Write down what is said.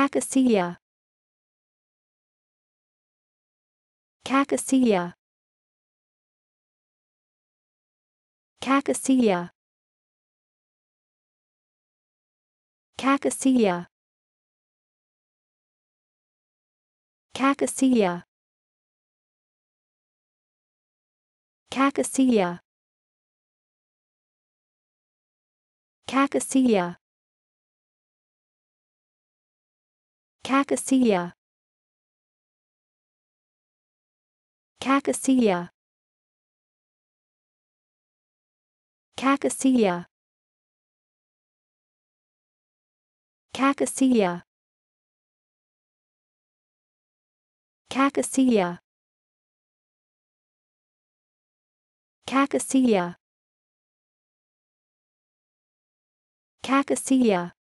Cacacea Cacacea Cacacea Cacacea Cacacea Cacacea Cacacea Cacacea Cacacea Cacacea Cacacea Cacacea Cacacea Cacacea